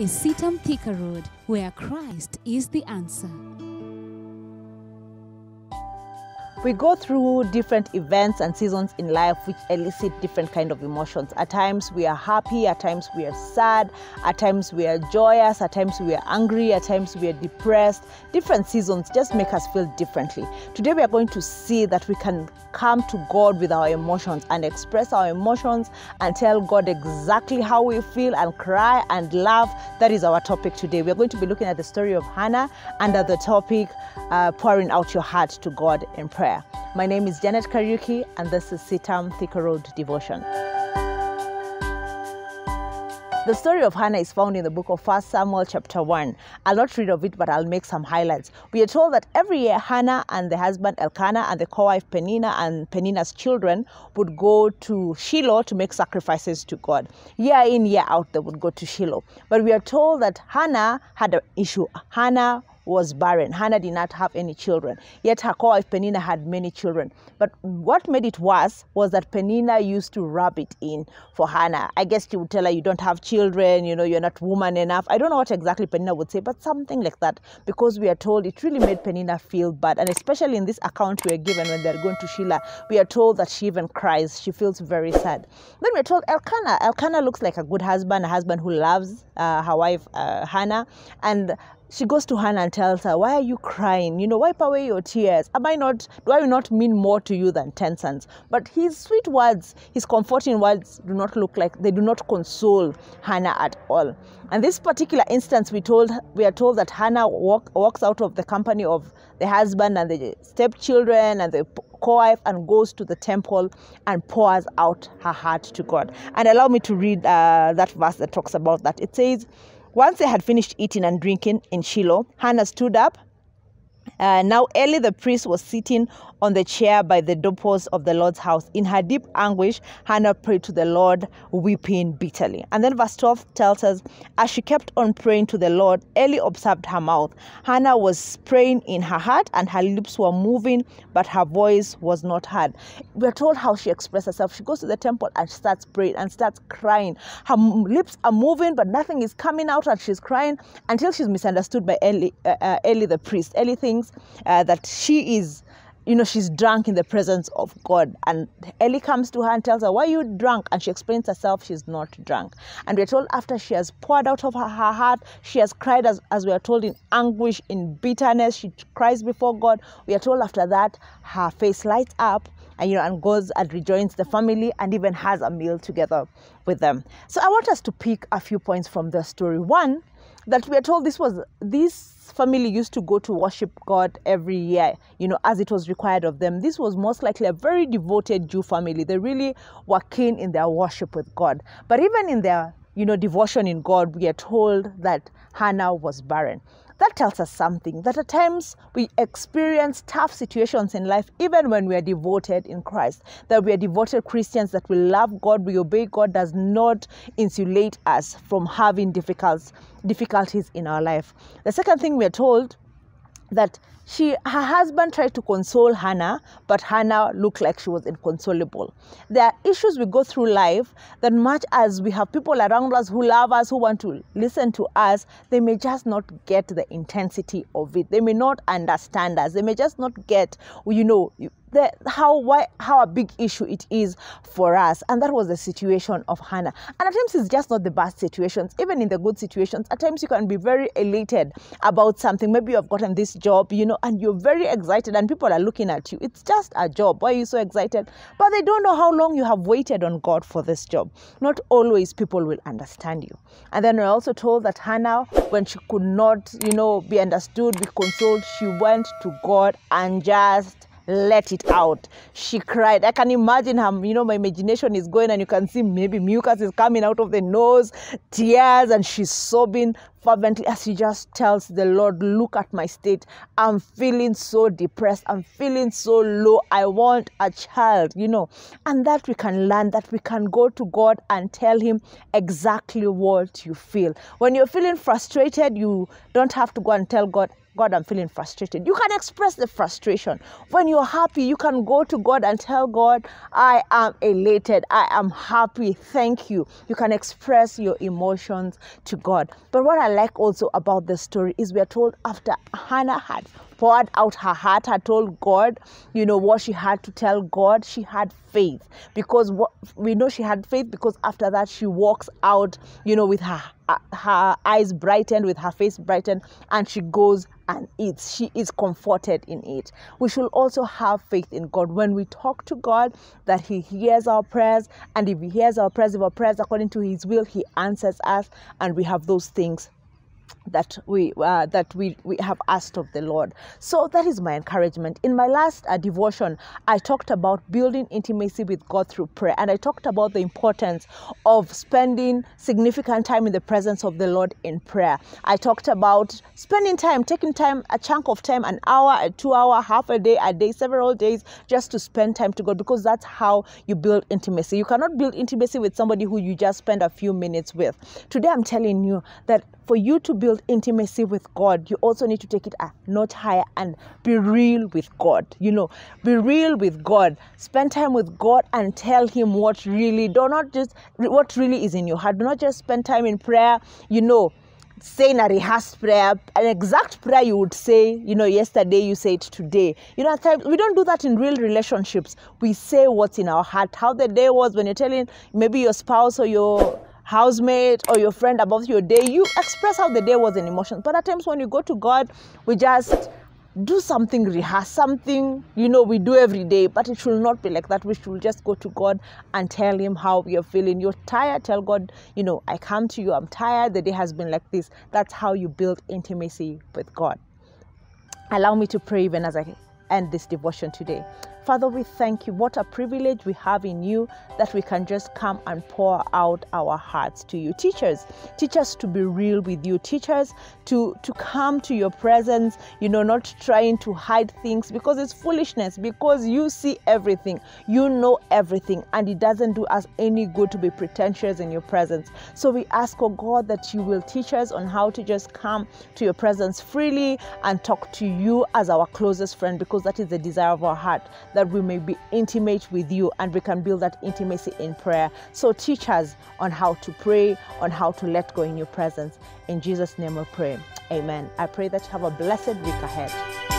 is Sitam Thika Road, where Christ is the answer we go through different events and seasons in life which elicit different kind of emotions at times we are happy at times we are sad at times we are joyous at times we are angry at times we are depressed different seasons just make us feel differently today we are going to see that we can come to god with our emotions and express our emotions and tell god exactly how we feel and cry and laugh that is our topic today we are going to be looking at the story of hannah under the topic uh, pouring out your heart to god in prayer prayer. My name is Janet Kariuki, and this is Sitam Thicker Road Devotion. The story of Hannah is found in the book of 1 Samuel chapter 1. I'll not read of it, but I'll make some highlights. We are told that every year Hannah and the husband Elkanah and the co-wife Penina and Penina's children would go to Shiloh to make sacrifices to God. Year in, year out, they would go to Shiloh. But we are told that Hannah had an issue. Hannah was barren. Hannah did not have any children. Yet her co-wife Penina had many children. But what made it worse was that Penina used to rub it in for Hannah. I guess she would tell her, you don't have children, you know, you're not woman enough. I don't know what exactly Penina would say, but something like that. Because we are told it really made Penina feel bad. And especially in this account we are given when they're going to Sheila, we are told that she even cries. She feels very sad. Then we're told Elkanah. Elkanah looks like a good husband, a husband who loves uh, her wife, uh, Hannah. And she goes to Hannah and tells her, Why are you crying? You know, wipe away your tears. Am I not, do I not mean more to you than 10 sons? But his sweet words, his comforting words do not look like, they do not console Hannah at all. And this particular instance, we, told, we are told that Hannah walk, walks out of the company of the husband and the stepchildren and the co-wife and goes to the temple and pours out her heart to God. And allow me to read uh, that verse that talks about that. It says, once they had finished eating and drinking in Shiloh, Hannah stood up uh, now Eli the priest was sitting on the chair by the doorpost of the Lord's house. In her deep anguish, Hannah prayed to the Lord, weeping bitterly. And then verse 12 tells us, as she kept on praying to the Lord, Eli observed her mouth. Hannah was praying in her heart, and her lips were moving, but her voice was not heard. We are told how she expressed herself. She goes to the temple and starts praying and starts crying. Her lips are moving, but nothing is coming out, and she's crying until she's misunderstood by Eli, uh, uh, Eli the priest. Eli thinks uh, that she is you know she's drunk in the presence of god and ellie comes to her and tells her why are you drunk and she explains herself she's not drunk and we're told after she has poured out of her, her heart she has cried as, as we are told in anguish in bitterness she cries before god we are told after that her face lights up and you know and goes and rejoins the family and even has a meal together with them so i want us to pick a few points from the story one that we are told this was this family used to go to worship God every year, you know, as it was required of them. This was most likely a very devoted Jew family. They really were keen in their worship with God. But even in their, you know, devotion in God, we are told that Hannah was barren. That tells us something that at times we experience tough situations in life, even when we are devoted in Christ. That we are devoted Christians, that we love God, we obey God, does not insulate us from having difficulties in our life. The second thing we are told that she, her husband tried to console Hannah, but Hannah looked like she was inconsolable. There are issues we go through life that much as we have people around us who love us, who want to listen to us, they may just not get the intensity of it. They may not understand us. They may just not get, you know, the, how why how a big issue it is for us and that was the situation of hannah and at times it's just not the bad situations even in the good situations at times you can be very elated about something maybe you've gotten this job you know and you're very excited and people are looking at you. It's just a job. Why are you so excited? But they don't know how long you have waited on God for this job. Not always people will understand you. And then we're also told that Hannah, when she could not, you know, be understood, be consoled, she went to God and just let it out. She cried. I can imagine her, you know, my imagination is going and you can see maybe mucus is coming out of the nose, tears, and she's sobbing fervently as she just tells the Lord, Look at my state. I'm feeling so depressed. I'm feeling so low. I want a child, you know. And that we can learn, that we can go to God and tell Him exactly what you feel. When you're feeling frustrated, you don't have to go and tell God, God, I'm feeling frustrated. You can express the frustration. When you're happy, you can go to God and tell God, I am elated. I am happy. Thank you. You can express your emotions to God. But what I like also about this story is we're told after Hannah had poured out her heart, had told God, you know, what she had to tell God. She had faith because what, we know she had faith because after that she walks out, you know, with her uh, her eyes brightened, with her face brightened, and she goes and eats. She is comforted in it. We should also have faith in God when we talk to God that He hears our prayers, and if He hears our prayers, if our prayers according to His will, He answers us, and we have those things that we uh, that we, we have asked of the Lord. So that is my encouragement. In my last uh, devotion, I talked about building intimacy with God through prayer, and I talked about the importance of spending significant time in the presence of the Lord in prayer. I talked about spending time, taking time, a chunk of time, an hour, a two hour, half a day, a day, several days, just to spend time to God, because that's how you build intimacy. You cannot build intimacy with somebody who you just spend a few minutes with. Today, I'm telling you that for you to build intimacy with God, you also need to take it a notch higher and be real with God. You know, be real with God. Spend time with God and tell Him what really, do not just what really is in your heart. Do not just spend time in prayer. You know, saying a rehearsed prayer, an exact prayer you would say, you know, yesterday you say it today. You know, we don't do that in real relationships. We say what's in our heart, how the day was when you're telling maybe your spouse or your housemate or your friend about your day, you express how the day was in emotions. But at times when you go to God, we just do something, rehearse something, you know, we do every day, but it should not be like that. We should just go to God and tell Him how you're feeling. You're tired, tell God, you know, I come to you, I'm tired, the day has been like this. That's how you build intimacy with God. Allow me to pray even as I end this devotion today. Father, we thank you. What a privilege we have in you that we can just come and pour out our hearts to you. Teachers, teach us to be real with you. Teachers, to, to come to your presence, you know, not trying to hide things because it's foolishness, because you see everything, you know everything, and it doesn't do us any good to be pretentious in your presence. So we ask, oh God, that you will teach us on how to just come to your presence freely and talk to you as our closest friend because that is the desire of our heart that we may be intimate with you and we can build that intimacy in prayer. So teach us on how to pray, on how to let go in your presence. In Jesus' name we pray. Amen. I pray that you have a blessed week ahead.